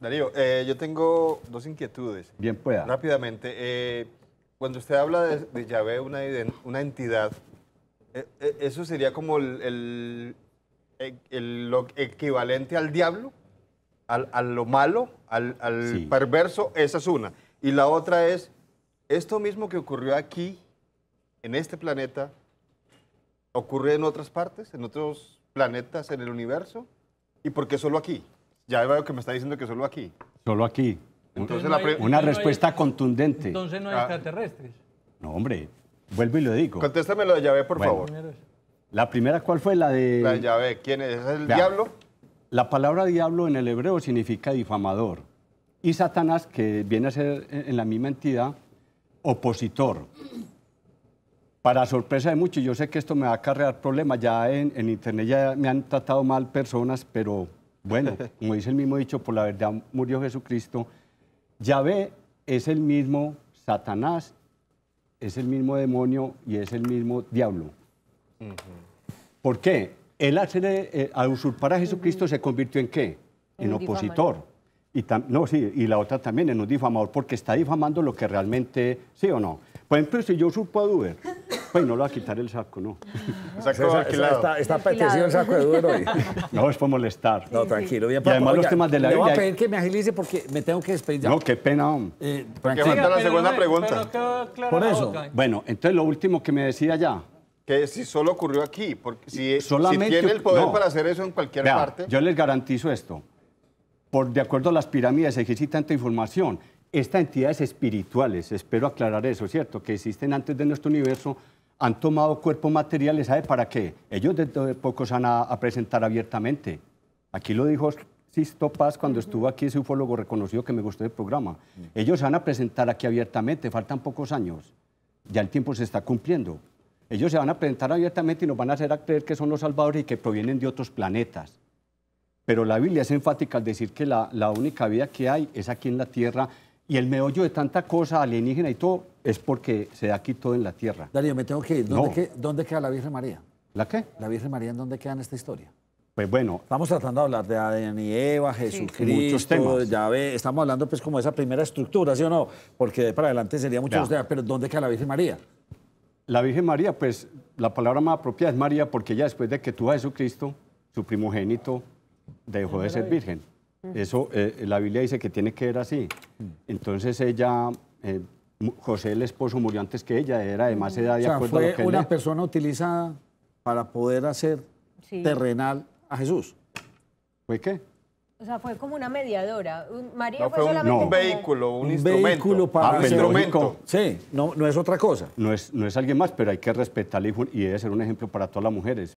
Darío, eh, yo tengo dos inquietudes. Bien, pueda. Rápidamente. Eh, cuando usted habla de, de Yahvé, una, entidad, eh, ¿eso sería como el, lo equivalente al diablo? Al, a lo malo, al, perverso, esa es una. Y la otra es, esto mismo que ocurrió aquí, en este planeta, ¿ocurre en otras partes, en otros planetas, en el universo? ¿Y por qué solo aquí? Ya veo que me está diciendo que solo aquí. Solo aquí. Entonces, una respuesta contundente. Entonces no hay ah. extraterrestres. No, hombre, vuelvo y lo digo. Contéstame lo de Yahvé, por favor. La primera, ¿cuál fue? La de... La de Yahvé. ¿Quién es? ¿Es el diablo? La palabra diablo en el hebreo significa difamador. Y Satanás, que viene a ser en la misma entidad, opositor. Para sorpresa de muchos, yo sé que esto me va a acarrear problemas. Ya en internet ya me han tratado mal personas, pero bueno, como dice el mismo dicho, por la verdad murió Jesucristo. ve, es el mismo Satanás, es el mismo demonio y es el mismo diablo. ¿Por qué? Él al, eh, usurpar a Jesucristo se convirtió en qué? En, opositor. Y no, sí, y la otra también en un difamador, porque está difamando lo que realmente, sí o no. Por ejemplo, si yo usurpo a Uber, Ay, no lo va a quitar el saco, no. está, apetecido el saco de duro No, es por molestar. No, tranquilo. y además los temas de la Le voy a pedir que me agilice porque me tengo que despedir ya. No, qué pena. Eh, Que falta la segunda pregunta. por eso. Bueno, entonces lo último que me decía ya. Que si solo ocurrió aquí, porque si, si tiene el poder para hacer eso en cualquier parte. Yo les garantizo esto. Por, de acuerdo a las pirámides existe tanta información estas entidades espirituales, espero aclarar eso, ¿cierto? Que existen antes de nuestro universo, han tomado cuerpo materiales, ¿sabe para qué? Ellos dentro de poco se van a, presentar abiertamente. Aquí lo dijo Sisto Paz cuando estuvo aquí, ese ufólogo reconoció que me gustó el programa. Mm. Ellos se van a presentar aquí abiertamente, faltan pocos años. Ya el tiempo se está cumpliendo. Ellos se van a presentar abiertamente y nos van a hacer creer que son los salvadores y que provienen de otros planetas. Pero la Biblia es enfática al decir que la, la única vida que hay es aquí en la Tierra y el meollo de tanta cosa alienígena y todo es porque se da aquí todo en la tierra. Darío, me tengo que ir. ¿Dónde, queda la Virgen María? ¿La qué? La Virgen María, ¿en dónde queda en esta historia? Pues bueno. Estamos tratando de hablar de Adán y Eva, Jesucristo, muchos temas. Ya ve, estamos hablando pues como de esa primera estructura, ¿sí o no? Porque de para adelante sería mucho más. Pero ¿dónde queda la Virgen María? La Virgen María, pues la palabra más apropiada es María, porque ya después de que tuvo a Jesucristo, su primogénito dejó de ser virgen. Mm. Eso, eh, la Biblia dice que tiene que ver así. Mm. Entonces ella eh, José, el esposo, murió antes que ella, era de más mm. edad de o sea, fue a una persona utilizada para poder hacer terrenal a Jesús. ¿Fue qué? O sea, fue como una mediadora. María fue, un, solamente un vehículo, un, instrumento. vehículo para ah, instrumento. Sí, no, no es otra cosa. No es, no es alguien más, pero hay que respetarle y debe ser un ejemplo para todas las mujeres.